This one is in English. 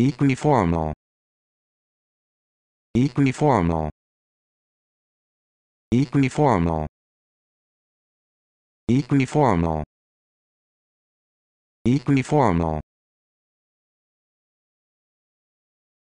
equiformal equiformal equiformal equiformal equiformal